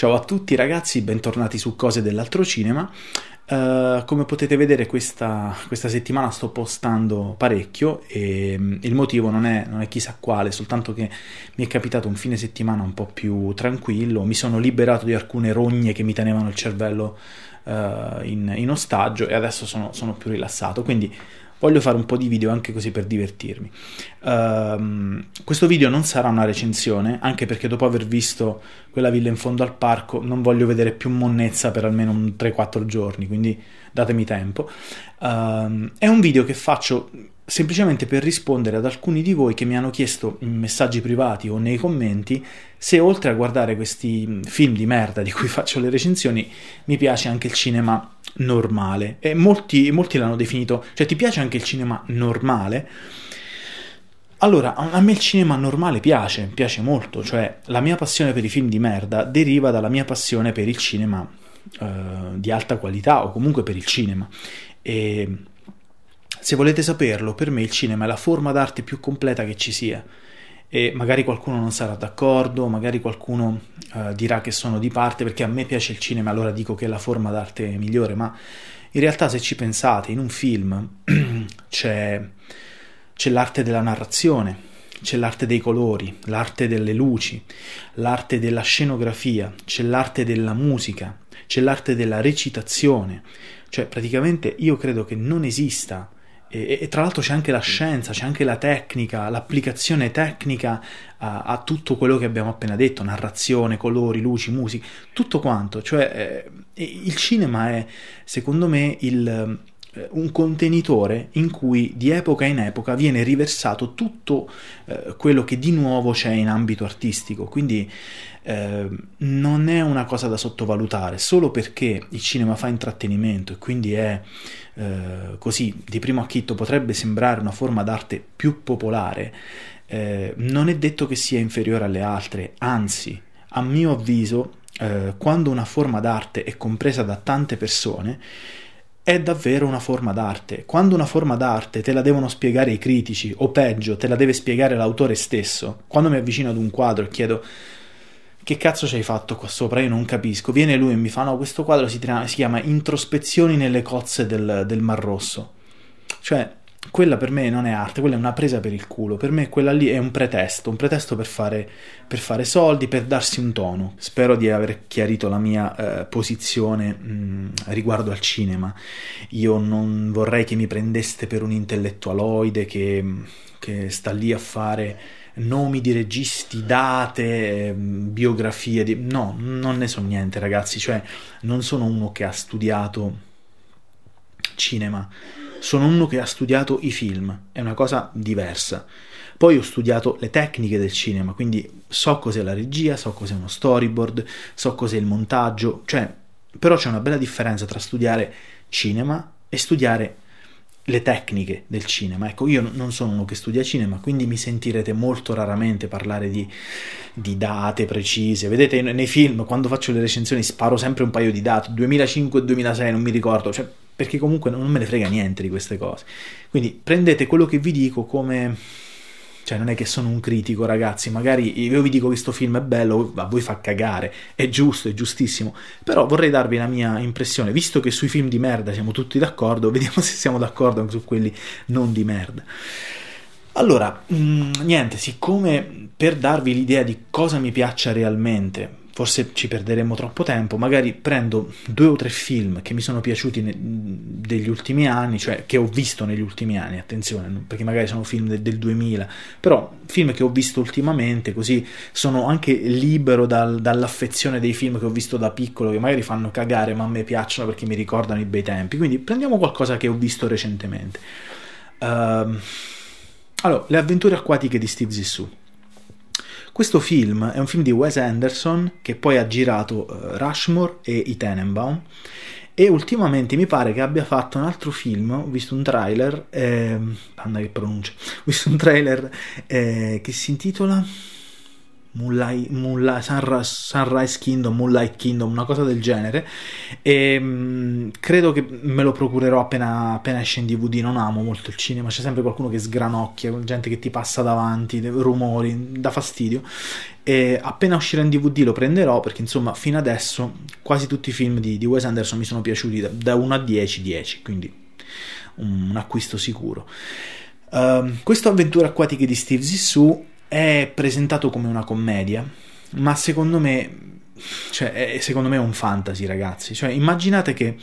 Ciao a tutti ragazzi, bentornati su Cose dell'altro cinema. Uh, come potete vedere questa, questa, settimana sto postando parecchio e um, il motivo non è, non è, chissà quale, soltanto che mi è capitato un fine settimana un po' più tranquillo, mi sono liberato di alcune rogne che mi tenevano il cervello uh, in, in, ostaggio e adesso sono, sono più rilassato, quindi voglio fare un po' di video anche così per divertirmi. Um, questo video non sarà una recensione, anche perché dopo aver visto quella villa in fondo al parco non voglio vedere più monnezza per almeno 3-4 giorni, quindi datemi tempo. Um, è un video che faccio semplicemente per rispondere ad alcuni di voi che mi hanno chiesto in messaggi privati o nei commenti se oltre a guardare questi film di merda di cui faccio le recensioni mi piace anche il cinema normale. E molti, molti l'hanno definito, cioè ti piace anche il cinema normale? Allora, a me il cinema normale piace, piace molto, cioè la mia passione per i film di merda deriva dalla mia passione per il cinema eh, di alta qualità o comunque per il cinema. E se volete saperlo, per me il cinema è la forma d'arte più completa che ci sia e magari qualcuno non sarà d'accordo, magari qualcuno eh, dirà che sono di parte perché a me piace il cinema, allora dico che è la forma d'arte migliore, ma in realtà se ci pensate, in un film c'è, c'è l'arte della narrazione, c'è l'arte dei colori, l'arte delle luci, l'arte della scenografia, c'è l'arte della musica, c'è l'arte della recitazione, cioè praticamente io credo che non esista e, e, tra l'altro c'è anche la scienza, c'è anche la tecnica, l'applicazione tecnica a, a tutto quello che abbiamo appena detto, narrazione, colori, luci, musica, tutto quanto. Cioè, eh, il cinema è, secondo me, il, eh, un contenitore in cui di epoca in epoca viene riversato tutto eh, quello che di nuovo c'è in ambito artistico, quindi eh, non è una cosa da sottovalutare, solo perché il cinema fa intrattenimento e quindi è eh, così, di primo acchitto potrebbe sembrare una forma d'arte più popolare, eh, non è detto che sia inferiore alle altre, anzi, a mio avviso, eh, quando una forma d'arte è compresa da tante persone, è davvero una forma d'arte. Quando una forma d'arte te la devono spiegare i critici, o peggio, te la deve spiegare l'autore stesso, quando mi avvicino ad un quadro e chiedo che cazzo ci hai fatto qua sopra? Io non capisco. Viene lui e mi fa: No, questo quadro si, tra- si chiama Introspezioni nelle cozze del, del Mar Rosso. Cioè, quella per me non è arte, quella è una presa per il culo. Per me quella lì è un pretesto, un pretesto per fare, per fare soldi, per darsi un tono. Spero di aver chiarito la mia eh, posizione mh, mm, riguardo al cinema. Io non vorrei che mi prendeste per un intellettualoide che, che sta lì a fare nomi di registi, date, mm, biografie. Di... No, non ne so niente, ragazzi. Cioè, non sono uno che ha studiato cinema sono uno che ha studiato i film, è una cosa diversa. Poi ho studiato le tecniche del cinema, quindi so cos'è la regia, so cos'è uno storyboard, so cos'è il montaggio, cioè, però c'è una bella differenza tra studiare cinema e studiare le tecniche del cinema. Ecco, io non sono uno che studia cinema, quindi mi sentirete molto raramente parlare di, di, date precise. Vedete, nei film, quando faccio le recensioni, sparo sempre un paio di date, 2005 2006, non mi ricordo, cioè perché comunque non me ne frega niente di queste cose. Quindi prendete quello che vi dico come... Cioè, non è che sono un critico, ragazzi. Magari io vi dico che questo film è bello, a voi fa cagare, è giusto, è giustissimo. Però vorrei darvi la mia impressione, visto che sui film di merda siamo tutti d'accordo, vediamo se siamo d'accordo anche su quelli non di merda. Allora, mh, mm, niente, siccome per darvi l'idea di cosa mi piaccia realmente, forse ci perderemmo troppo tempo, magari prendo due o tre film che mi sono piaciuti ne- degli ultimi anni, cioè che ho visto negli ultimi anni, attenzione, perché magari sono film de- del 2000, però film che ho visto ultimamente, così sono anche libero dal- dall'affezione dei film che ho visto da piccolo, che magari fanno cagare, ma a me piacciono perché mi ricordano i bei tempi, quindi prendiamo qualcosa che ho visto recentemente. Uh... Allora, le avventure acquatiche di Steve Zissou. Questo film è un film di Wes Anderson che poi ha girato uh, Rushmore e I Tenenbaum e ultimamente mi pare che abbia fatto un altro film, ho visto un trailer, eh, che pronuncia, ho visto un trailer eh, che si intitola Moonlight, Moonlight, Sunrise, Sunrise, Kingdom, Moonlight Kingdom, una cosa del genere. E, ehm, mh, credo che me lo procurerò appena, appena, esce in DVD. Non amo molto il cinema, c'è sempre qualcuno che sgranocchia, gente che ti passa davanti, rumori, da fastidio. E appena uscirà in DVD lo prenderò perché insomma fino adesso quasi tutti i film di, di Wes Anderson mi sono piaciuti da, da 1 a 10, 10 quindi un, un acquisto sicuro. Um, questo Avventure acquatiche di Steve Zissou è presentato come una commedia, ma secondo me, cioè, secondo me è un fantasy, ragazzi. Cioè, immaginate che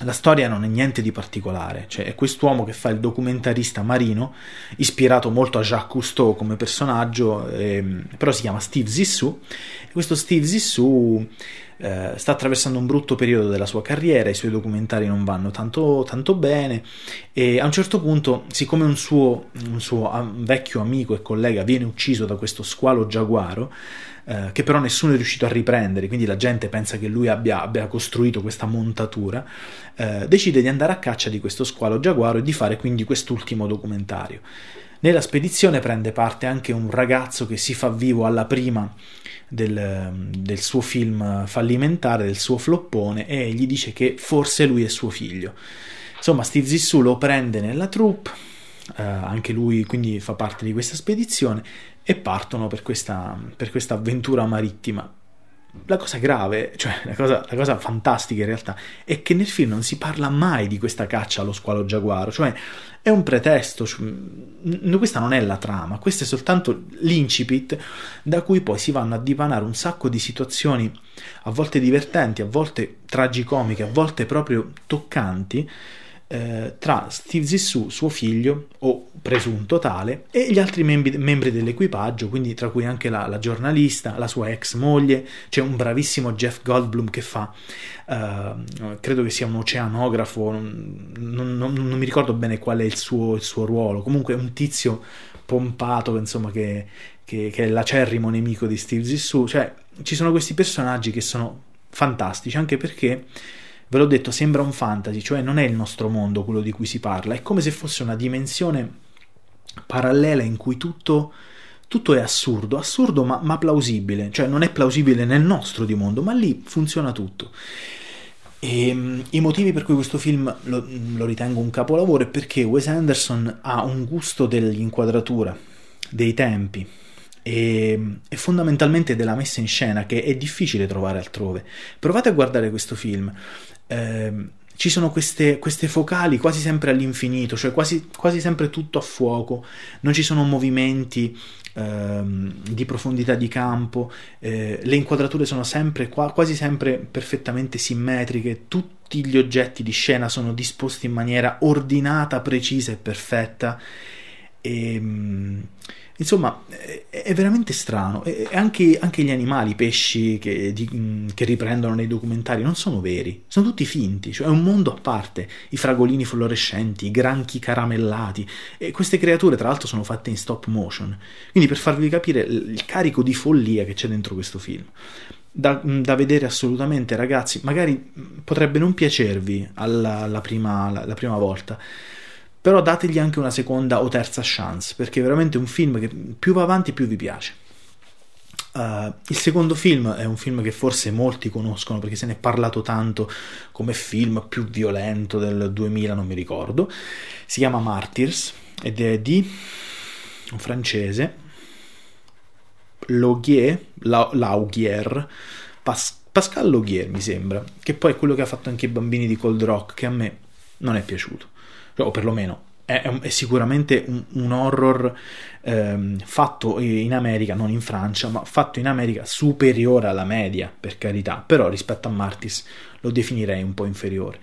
la storia non è niente di particolare, cioè è quest'uomo che fa il documentarista marino, ispirato molto a Jacques Cousteau come personaggio, ehm, però si chiama Steve Zissou, e questo Steve Zissou eh, sta attraversando un brutto periodo della sua carriera, i suoi documentari non vanno tanto, tanto bene e a un certo punto, siccome un suo, un suo vecchio amico e collega viene ucciso da questo squalo giaguaro, eh, che però nessuno è riuscito a riprendere, quindi la gente pensa che lui abbia, abbia costruito questa montatura, eh, decide di andare a caccia di questo squalo giaguaro e di fare quindi quest'ultimo documentario. Nella spedizione prende parte anche un ragazzo che si fa vivo alla prima del, del suo film fallimentare, del suo floppone, e gli dice che forse lui è suo figlio. Insomma, Steve Zissou lo prende nella troupe, eh, anche lui quindi fa parte di questa spedizione, e partono per questa, per questa avventura marittima la cosa grave, cioè la cosa, la cosa, fantastica in realtà, è che nel film non si parla mai di questa caccia allo squalo giaguaro, cioè è un pretesto, cioè, questa non è la trama, questo è soltanto l'incipit da cui poi si vanno a dipanare un sacco di situazioni a volte divertenti, a volte tragicomiche, a volte proprio toccanti, eh, tra Steve Zissou, suo figlio, o presunto tale, e gli altri membri, membri dell'equipaggio, quindi tra cui anche la, la, giornalista, la sua ex moglie, c'è un bravissimo Jeff Goldblum che fa, eh, credo che sia un oceanografo, non, non, non, non, mi ricordo bene qual è il suo, il suo ruolo, comunque è un tizio pompato, insomma, che, che, che è l'acerrimo nemico di Steve Zissou, cioè ci sono questi personaggi che sono fantastici, anche perché Ve l'ho detto, sembra un fantasy, cioè non è il nostro mondo quello di cui si parla, è come se fosse una dimensione parallela in cui tutto, tutto è assurdo, assurdo ma, ma, plausibile, cioè non è plausibile nel nostro di mondo, ma lì funziona tutto. E, ehm, I motivi per cui questo film lo, lo ritengo un capolavoro è perché Wes Anderson ha un gusto dell'inquadratura, dei tempi, e, ehm, e, fondamentalmente della messa in scena che è difficile trovare altrove. Provate a guardare questo film ehm, ci sono queste, queste, focali quasi sempre all'infinito, cioè quasi, quasi, sempre tutto a fuoco, non ci sono movimenti ehm, di profondità di campo, eh, le inquadrature sono sempre, quasi sempre perfettamente simmetriche, tutti gli oggetti di scena sono disposti in maniera ordinata, precisa e perfetta. E, ehm, Insomma, è veramente strano. E anche, anche gli animali, i pesci che, di, mm, che, riprendono nei documentari, non sono veri, sono tutti finti. Cioè, è un mondo a parte. I fragolini fluorescenti, i granchi caramellati. E queste creature, tra l'altro, sono fatte in stop motion. Quindi, per farvi capire il carico di follia che c'è dentro questo film. Da, mm, da, vedere assolutamente, ragazzi. Magari mm, potrebbe non piacervi alla, alla, prima, alla, alla prima volta però dategli anche una seconda o terza chance, perché è veramente un film che più va avanti più vi piace. Uh, il secondo film è un film che forse molti conoscono perché se ne è parlato tanto come film più violento del 2000, non mi ricordo. Si chiama Martyrs ed è di un francese, Laugier, La- Laugier Pas- Pascal Laugier mi sembra, che poi è quello che ha fatto anche i bambini di Cold Rock, che a me non è piaciuto o perlomeno è, è sicuramente un, un horror ehm, fatto in America, non in Francia, ma fatto in America superiore alla media, per carità, però rispetto a Martis lo definirei un po' inferiore.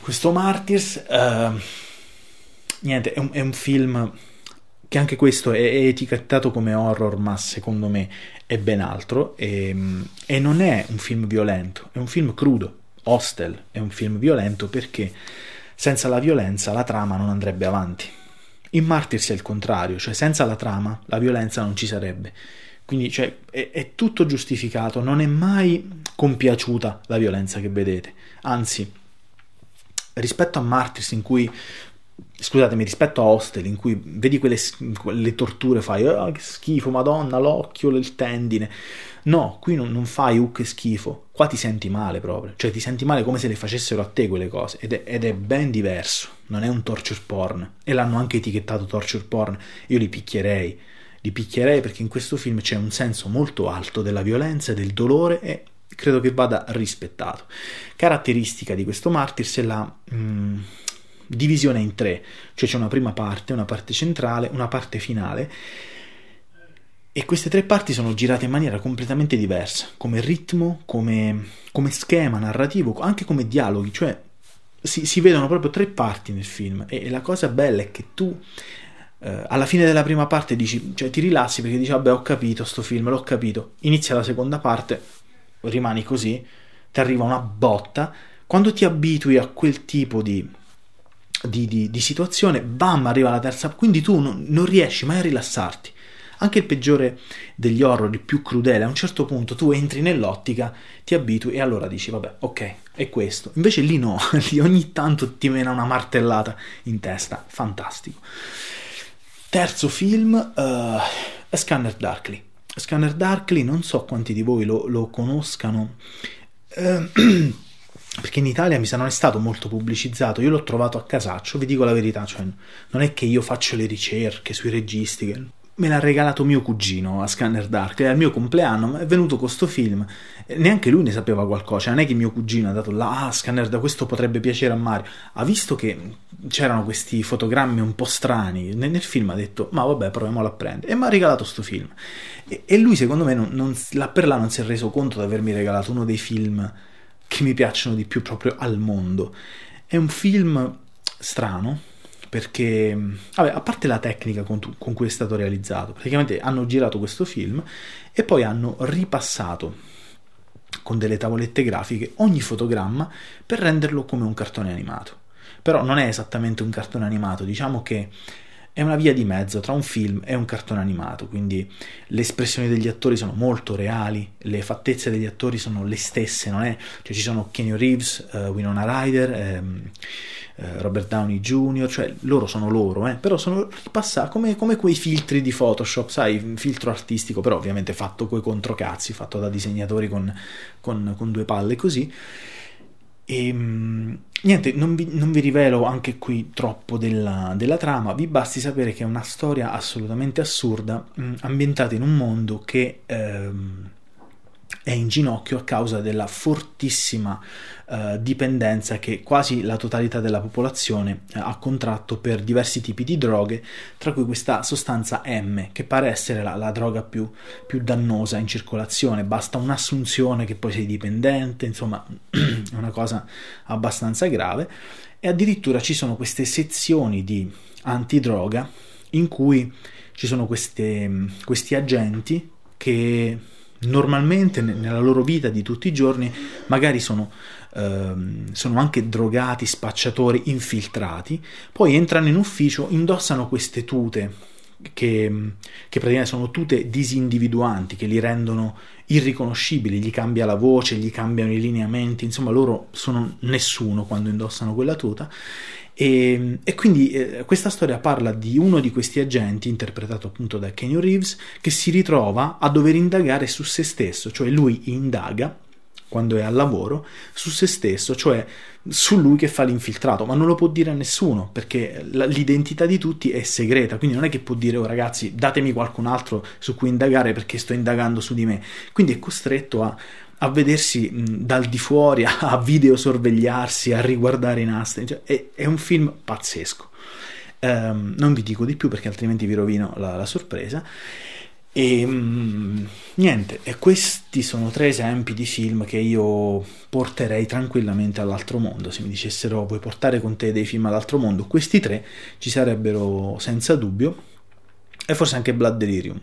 Questo Martis, eh, niente, è un, è un film che anche questo è, etichettato come horror, ma secondo me è ben altro. E, ehm, e, non è un film violento, è un film crudo. Hostel è un film violento perché senza la violenza la trama non andrebbe avanti. In Martyrs è il contrario, cioè senza la trama la violenza non ci sarebbe. Quindi cioè, è, è tutto giustificato, non è mai compiaciuta la violenza che vedete. Anzi, rispetto a Martyrs in cui scusatemi, rispetto a Hostel, in cui vedi quelle, quelle torture, fai oh, che schifo, madonna, l'occhio, il tendine. No, qui non, non fai uh, che schifo, qua ti senti male proprio, cioè ti senti male come se le facessero a te quelle cose, ed è, ed è ben diverso, non è un torture porn, e l'hanno anche etichettato torture porn, io li picchierei, li picchierei perché in questo film c'è un senso molto alto della violenza, del dolore e credo che vada rispettato. Caratteristica di questo Martyrs è la... Mm, divisione in tre, cioè c'è una prima parte, una parte centrale, una parte finale e queste tre parti sono girate in maniera completamente diversa, come ritmo, come, come schema narrativo, anche come dialoghi, cioè si, si, vedono proprio tre parti nel film e, e la cosa bella è che tu eh, alla fine della prima parte dici, cioè, ti rilassi perché dici vabbè ho capito sto film, l'ho capito, inizia la seconda parte, rimani così, ti arriva una botta, quando ti abitui a quel tipo di di, di, di situazione, bam, arriva la terza, quindi tu non, non riesci mai a rilassarti. Anche il peggiore degli horror, il più crudele, a un certo punto tu entri nell'ottica, ti abitui e allora dici vabbè, ok, è questo. Invece lì no, lì ogni tanto ti mena una martellata in testa, fantastico. Terzo film, uh, Scanner Darkly. Scanner Darkly, non so quanti di voi lo, lo conoscano. Uh, perché in Italia mi sa non è stato molto pubblicizzato, io l'ho trovato a casaccio, vi dico la verità, cioè non è che io faccio le ricerche sui registi, che... me l'ha regalato mio cugino a Scanner Dark, al mio compleanno, ma è venuto questo film, neanche lui ne sapeva qualcosa, cioè non è che mio cugino ha dato là, ah Scanner Dark, questo potrebbe piacere a Mario, ha visto che c'erano questi fotogrammi un po' strani, nel, film ha detto, ma vabbè proviamolo a prendere, e mi ha regalato questo film, e, e lui secondo me non, non, là per là non si è reso conto di avermi regalato uno dei film che mi piacciono di più proprio al mondo. È un film strano perché, vabbè, a parte la tecnica con, tu, con cui è stato realizzato, praticamente hanno girato questo film e poi hanno ripassato con delle tavolette grafiche ogni fotogramma per renderlo come un cartone animato. Però non è esattamente un cartone animato, diciamo che è una via di mezzo tra un film e un cartone animato, quindi le espressioni degli attori sono molto reali, le fattezze degli attori sono le stesse, non è? Cioè ci sono Kenny Reeves, uh, Winona Ryder, ehm, eh, Robert Downey Jr., cioè loro sono loro, eh, però sono ripassati come, come, quei filtri di Photoshop, sai, filtro artistico, però ovviamente fatto coi controcazzi, fatto da disegnatori con, con, con due palle così. E, ehm, Niente, non vi, non vi, rivelo anche qui troppo della, della, trama, vi basti sapere che è una storia assolutamente assurda, mm, ambientata in un mondo che ehm, è in ginocchio a causa della fortissima eh, dipendenza che quasi la totalità della popolazione eh, ha contratto per diversi tipi di droghe, tra cui questa sostanza M, che pare essere la, la droga più, più, dannosa in circolazione. Basta un'assunzione che poi sei dipendente, insomma, è una cosa abbastanza grave. E addirittura ci sono queste sezioni di antidroga in cui ci sono queste, mm, questi agenti che normalmente nella loro vita di tutti i giorni magari sono, ehm, sono, anche drogati, spacciatori, infiltrati, poi entrano in ufficio, indossano queste tute che, che praticamente sono tute disindividuanti, che li rendono irriconoscibili, gli cambia la voce, gli cambiano i lineamenti, insomma loro sono nessuno quando indossano quella tuta e, ehm, e quindi eh, questa storia parla di uno di questi agenti, interpretato appunto da Kenny Reeves, che si ritrova a dover indagare su se stesso, cioè lui indaga quando è al lavoro, su se stesso, cioè su lui che fa l'infiltrato, ma non lo può dire a nessuno perché l'identità di tutti è segreta, quindi non è che può dire oh ragazzi datemi qualcun altro su cui indagare perché sto indagando su di me, quindi è costretto a a vedersi mh, dal di fuori, a, a videosorvegliarsi, a riguardare i nastri. Cioè, è, è, un film pazzesco. Um, non vi dico di più perché altrimenti vi rovino la, la sorpresa. E mh, niente, e questi sono tre esempi di film che io porterei tranquillamente all'altro mondo. Se mi dicessero vuoi portare con te dei film all'altro mondo, questi tre ci sarebbero senza dubbio, e forse anche Blood Delirium